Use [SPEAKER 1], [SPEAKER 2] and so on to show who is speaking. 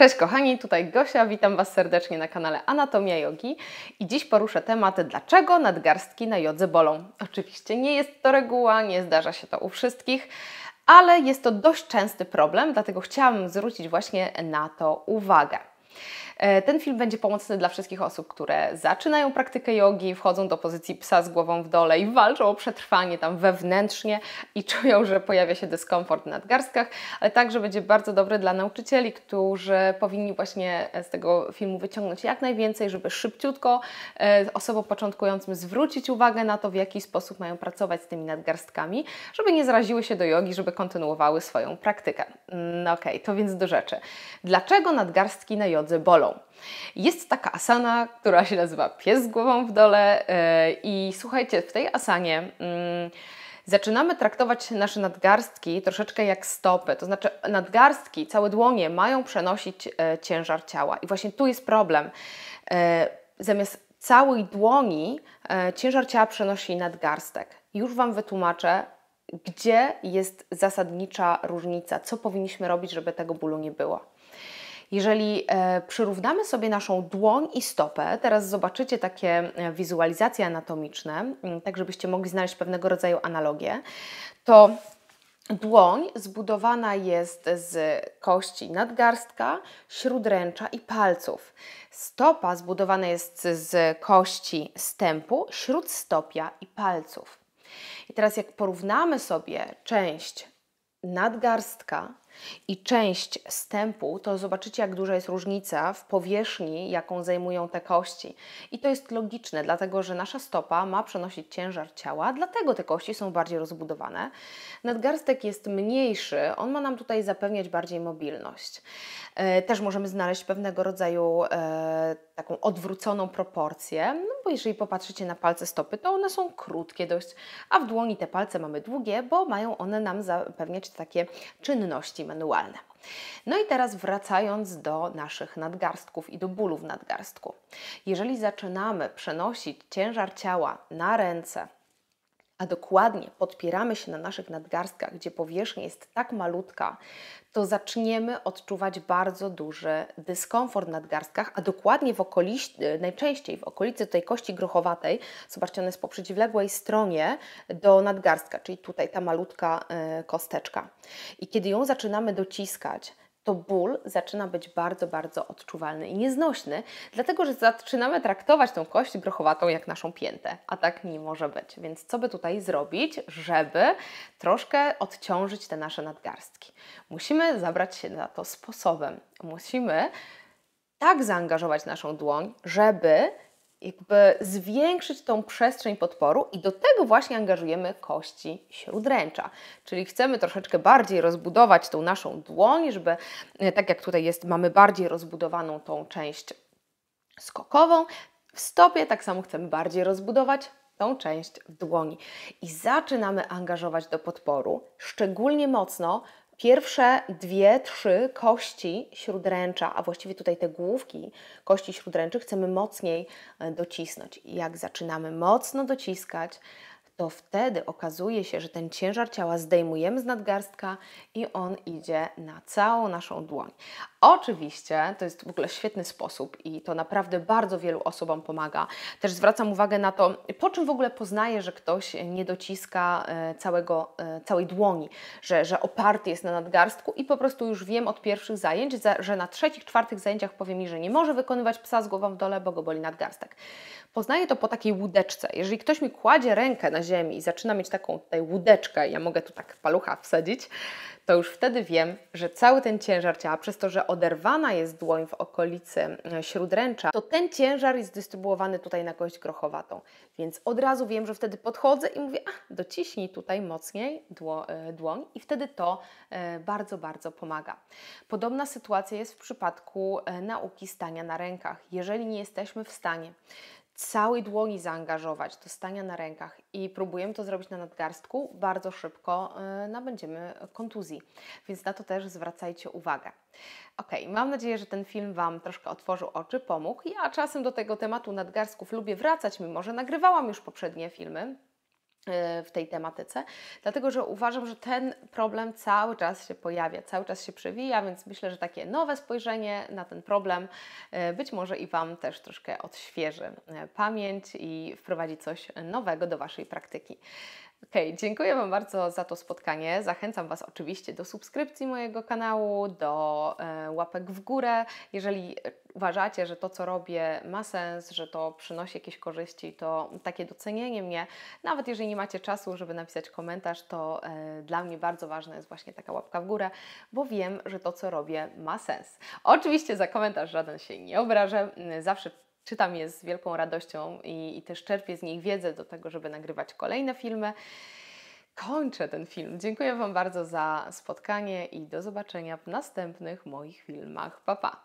[SPEAKER 1] Cześć kochani, tutaj Gosia, witam Was serdecznie na kanale Anatomia Jogi i dziś poruszę temat, dlaczego nadgarstki na jodze bolą. Oczywiście nie jest to reguła, nie zdarza się to u wszystkich, ale jest to dość częsty problem, dlatego chciałam zwrócić właśnie na to uwagę. E, ten film będzie pomocny dla wszystkich osób, które zaczynają praktykę jogi, wchodzą do pozycji psa z głową w dole i walczą o przetrwanie tam wewnętrznie i czują, że pojawia się dyskomfort w nadgarstkach, ale także będzie bardzo dobry dla nauczycieli, którzy powinni właśnie z tego filmu wyciągnąć jak najwięcej, żeby szybciutko e, osobom początkującym zwrócić uwagę na to, w jaki sposób mają pracować z tymi nadgarstkami, żeby nie zraziły się do jogi, żeby kontynuowały swoją praktykę. OK, mm, okej, okay, to więc do rzeczy. Dlaczego nadgarstki na jodze bolą? Jest taka asana, która się nazywa pies z głową w dole e, i słuchajcie, w tej asanie mm, zaczynamy traktować nasze nadgarstki troszeczkę jak stopy, to znaczy nadgarstki, całe dłonie mają przenosić e, ciężar ciała i właśnie tu jest problem. E, zamiast całej dłoni ciężar ciała przenosi nadgarstek. Już Wam wytłumaczę, gdzie jest zasadnicza różnica, co powinniśmy robić, żeby tego bólu nie było. Jeżeli e, przyrównamy sobie naszą dłoń i stopę, teraz zobaczycie takie e, wizualizacje anatomiczne, mm, tak żebyście mogli znaleźć pewnego rodzaju analogię, to Dłoń zbudowana jest z kości nadgarstka, śródręcza i palców. Stopa zbudowana jest z kości stępu, śródstopia i palców. I teraz jak porównamy sobie część nadgarstka i część stępu to zobaczycie, jak duża jest różnica w powierzchni, jaką zajmują te kości. I to jest logiczne, dlatego że nasza stopa ma przenosić ciężar ciała, dlatego te kości są bardziej rozbudowane. Nadgarstek jest mniejszy, on ma nam tutaj zapewniać bardziej mobilność. E, też możemy znaleźć pewnego rodzaju e, taką odwróconą proporcję, no bo jeżeli popatrzycie na palce stopy, to one są krótkie dość, a w dłoni te palce mamy długie, bo mają one nam zapewniać takie czynności manualne. No i teraz wracając do naszych nadgarstków i do bólu w nadgarstku. Jeżeli zaczynamy przenosić ciężar ciała na ręce, a dokładnie podpieramy się na naszych nadgarstkach, gdzie powierzchnia jest tak malutka, to zaczniemy odczuwać bardzo duży dyskomfort w nadgarstkach, a dokładnie w okolicy, najczęściej w okolicy tej kości grochowatej. Zobaczcie, ona jest po przeciwległej stronie do nadgarstka, czyli tutaj ta malutka e, kosteczka. I kiedy ją zaczynamy dociskać, to ból zaczyna być bardzo, bardzo odczuwalny i nieznośny, dlatego że zaczynamy traktować tą kość grochowatą jak naszą piętę, a tak nie może być. Więc co by tutaj zrobić, żeby troszkę odciążyć te nasze nadgarstki? Musimy zabrać się na to sposobem. Musimy tak zaangażować naszą dłoń, żeby jakby zwiększyć tą przestrzeń podporu i do tego właśnie angażujemy kości śródręcza. Czyli chcemy troszeczkę bardziej rozbudować tą naszą dłoń, żeby e, tak jak tutaj jest, mamy bardziej rozbudowaną tą część skokową. W stopie tak samo chcemy bardziej rozbudować tą część w dłoni. I zaczynamy angażować do podporu szczególnie mocno Pierwsze dwie, trzy kości śródręcza, a właściwie tutaj te główki kości śródręczy chcemy mocniej e, docisnąć. I jak zaczynamy mocno dociskać, to wtedy okazuje się, że ten ciężar ciała zdejmujemy z nadgarstka i on idzie na całą naszą dłoń. Oczywiście to jest w ogóle świetny sposób i to naprawdę bardzo wielu osobom pomaga. Też zwracam uwagę na to, po czym w ogóle poznaję, że ktoś nie dociska e, całego, e, całej dłoni, że, że oparty jest na nadgarstku i po prostu już wiem od pierwszych zajęć, że na trzecich, czwartych zajęciach powie mi, że nie może wykonywać psa z głową w dole, bo go boli nadgarstek. Poznaję to po takiej łódeczce. Jeżeli ktoś mi kładzie rękę na ziemi i zaczyna mieć taką tutaj łódeczkę, ja mogę tu tak palucha wsadzić, to już wtedy wiem, że cały ten ciężar ciała, przez to, że oderwana jest dłoń w okolicy e, śródręcza, to ten ciężar jest dystrybuowany tutaj na kość grochowatą. Więc od razu wiem, że wtedy podchodzę i mówię, a dociśnij tutaj mocniej e, dłoń i wtedy to e, bardzo, bardzo pomaga. Podobna sytuacja jest w przypadku nauki stania na rękach. Jeżeli nie jesteśmy w stanie całej dłoni zaangażować do stania na rękach i próbujemy to zrobić na nadgarstku, bardzo szybko y, nabędziemy kontuzji, więc na to też zwracajcie uwagę. Ok, mam nadzieję, że ten film Wam troszkę otworzył oczy, pomógł. Ja czasem do tego tematu nadgarstków lubię wracać, mimo że nagrywałam już poprzednie filmy, Y, w tej tematyce, dlatego że uważam, że ten problem cały czas się pojawia, cały czas się przewija, więc myślę, że takie nowe spojrzenie na ten problem y, być może i Wam też troszkę odświeży y, pamięć i wprowadzi coś nowego do Waszej praktyki. OK, dziękuję Wam bardzo za to spotkanie. Zachęcam Was oczywiście do subskrypcji mojego kanału, do łapek w górę. Jeżeli uważacie, że to, co robię, ma sens, że to przynosi jakieś korzyści, to takie docenienie mnie, nawet jeżeli nie macie czasu, żeby napisać komentarz, to e, dla mnie bardzo ważna jest właśnie taka łapka w górę, bo wiem, że to, co robię, ma sens. Oczywiście za komentarz żaden się nie obrażę, zawsze czytam je z wielką radością i, i też czerpię z nich wiedzę do tego, żeby nagrywać kolejne filmy. Kończę ten film. Dziękuję Wam bardzo za spotkanie i do zobaczenia w następnych moich filmach. Pa, pa!